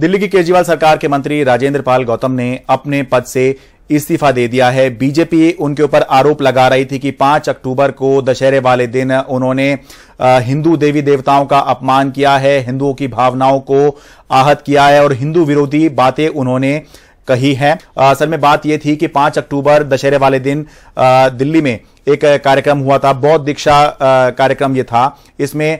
दिल्ली की केजरीवाल सरकार के मंत्री राजेंद्र पाल गौतम ने अपने पद से इस्तीफा दे दिया है बीजेपी उनके ऊपर आरोप लगा रही थी कि 5 अक्टूबर को दशहरे वाले दिन उन्होंने हिंदू देवी देवताओं का अपमान किया है हिंदुओं की भावनाओं को आहत किया है और हिंदू विरोधी बातें उन्होंने कही है असल में बात यह थी कि 5 अक्टूबर दशहरे वाले दिन दिल्ली में एक कार्यक्रम हुआ था बौद्ध दीक्षा कार्यक्रम यह था इसमें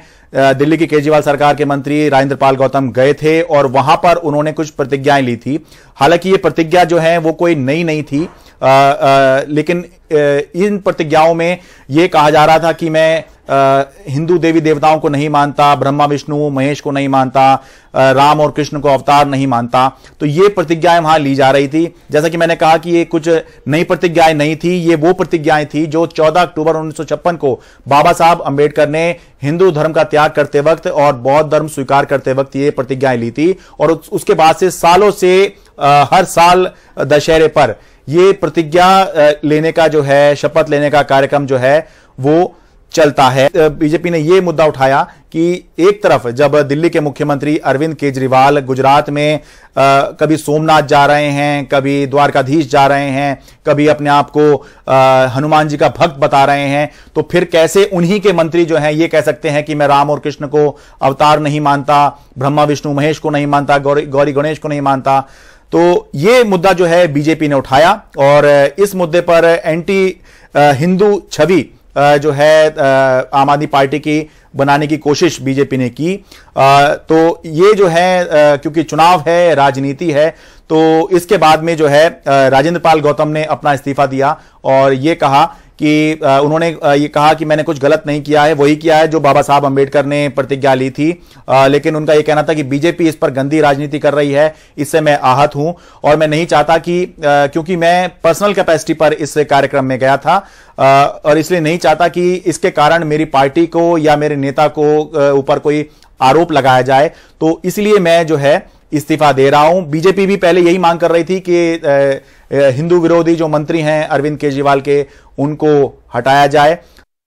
दिल्ली की केजरीवाल सरकार के मंत्री राजेंद्र पाल गौतम गए थे और वहां पर उन्होंने कुछ प्रतिज्ञाएं ली थी हालांकि ये प्रतिज्ञा जो है वो कोई नई नहीं थी आ, आ, लेकिन इन प्रतिज्ञाओं में ये कहा जा रहा था कि मैं हिंदू देवी देवताओं को नहीं मानता ब्रह्मा विष्णु महेश को नहीं मानता राम और कृष्ण को अवतार नहीं मानता तो ये प्रतिज्ञाएं वहां ली जा रही थी जैसा कि मैंने कहा कि ये कुछ नई प्रतिज्ञाएं नहीं थी ये वो प्रतिज्ञाएं थी जो 14 अक्टूबर उन्नीस को बाबा साहब अंबेडकर ने हिंदू धर्म का त्याग करते वक्त और बौद्ध धर्म स्वीकार करते वक्त ये प्रतिज्ञाएं ली थी और उसके बाद से सालों से हर साल दशहरे पर ये प्रतिज्ञा लेने का जो है शपथ लेने का कार्यक्रम जो है वो चलता है बीजेपी ने यह मुद्दा उठाया कि एक तरफ जब दिल्ली के मुख्यमंत्री अरविंद केजरीवाल गुजरात में आ, कभी सोमनाथ जा रहे हैं कभी द्वारकाधीश जा रहे हैं कभी अपने आप को हनुमान जी का भक्त बता रहे हैं तो फिर कैसे उन्हीं के मंत्री जो हैं ये कह सकते हैं कि मैं राम और कृष्ण को अवतार नहीं मानता ब्रह्मा विष्णु महेश को नहीं मानता गौरी गौरी गणेश को नहीं मानता तो ये मुद्दा जो है बीजेपी ने उठाया और इस मुद्दे पर एंटी हिंदू छवि जो है आम आदमी पार्टी की बनाने की कोशिश बीजेपी ने की तो ये जो है क्योंकि चुनाव है राजनीति है तो इसके बाद में जो है राजेंद्र पाल गौतम ने अपना इस्तीफा दिया और ये कहा कि उन्होंने ये कहा कि मैंने कुछ गलत नहीं किया है वही किया है जो बाबा साहब अंबेडकर ने प्रतिज्ञा ली थी लेकिन उनका ये कहना था कि बीजेपी इस पर गंदी राजनीति कर रही है इससे मैं आहत हूं और मैं नहीं चाहता कि क्योंकि मैं पर्सनल कैपेसिटी पर इस कार्यक्रम में गया था और इसलिए नहीं चाहता कि इसके कारण मेरी पार्टी को या मेरे नेता को ऊपर कोई आरोप लगाया जाए तो इसलिए मैं जो है इस्तीफा दे रहा हूं बीजेपी भी पहले यही मांग कर रही थी कि हिंदू विरोधी जो मंत्री हैं अरविंद केजरीवाल के उनको हटाया जाए